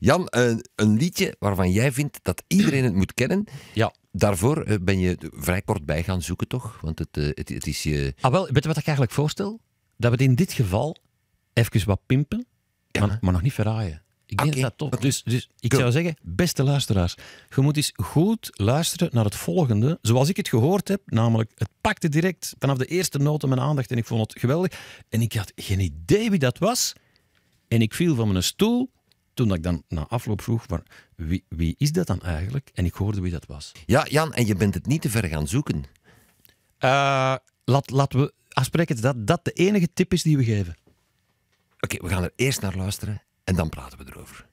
Jan, een, een, liedje waarvan jij vindt dat iedereen het moet kennen. Ja. Daarvoor eh, ben je vrij kort bij gaan zoeken, toch? Want het, eh, het, het is je... Eh, ah, wel, weet je wat ik eigenlijk voorstel? Dat we het in dit geval even wat pimpen, maar, maar nog niet verraaien. Ik denk okay. dat dat top. Dus, dus ik zou zeggen, beste luisteraars, je moet eens goed luisteren naar het volgende. Zoals ik het gehoord heb, namelijk het pakte direct vanaf de eerste noten mijn aandacht en ik vond het geweldig. En ik had geen idee wie dat was. En ik viel van mijn stoel toen ik dan na afloop vroeg, maar wie, wie is dat dan eigenlijk? En ik hoorde wie dat was. Ja, Jan, en je bent het niet te ver gaan zoeken. Uh, laat, laten we afspreken dat dat de enige tip is die we geven. Oké, we gaan er eerst naar luisteren en dan praten we erover.